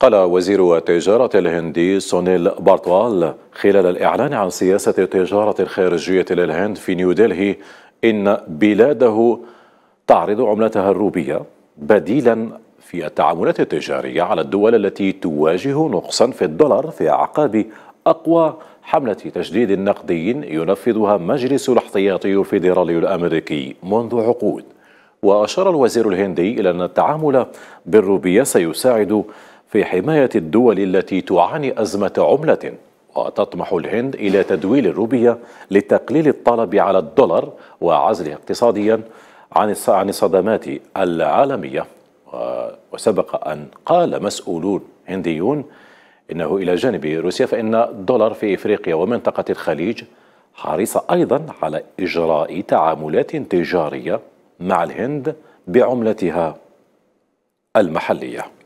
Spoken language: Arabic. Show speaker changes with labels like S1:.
S1: قال وزير التجارة الهندي سونيل بارتوال خلال الإعلان عن سياسة التجارة الخارجية للهند في نيودلهي إن بلاده تعرض عملتها الروبية بديلا في التعاملات التجارية على الدول التي تواجه نقصا في الدولار في أعقاب أقوى حملة تجديد نقدي ينفذها مجلس الاحتياطي الفيدرالي الأمريكي منذ عقود وأشار الوزير الهندي إلى أن التعامل بالروبية سيساعد في حماية الدول التي تعاني أزمة عملة وتطمح الهند إلى تدويل الروبية لتقليل الطلب على الدولار وعزلها اقتصاديا عن الصدمات العالمية وسبق أن قال مسؤولون هنديون إنه إلى جانب روسيا فإن الدولار في إفريقيا ومنطقة الخليج حريص أيضا على إجراء تعاملات تجارية مع الهند بعملتها المحليه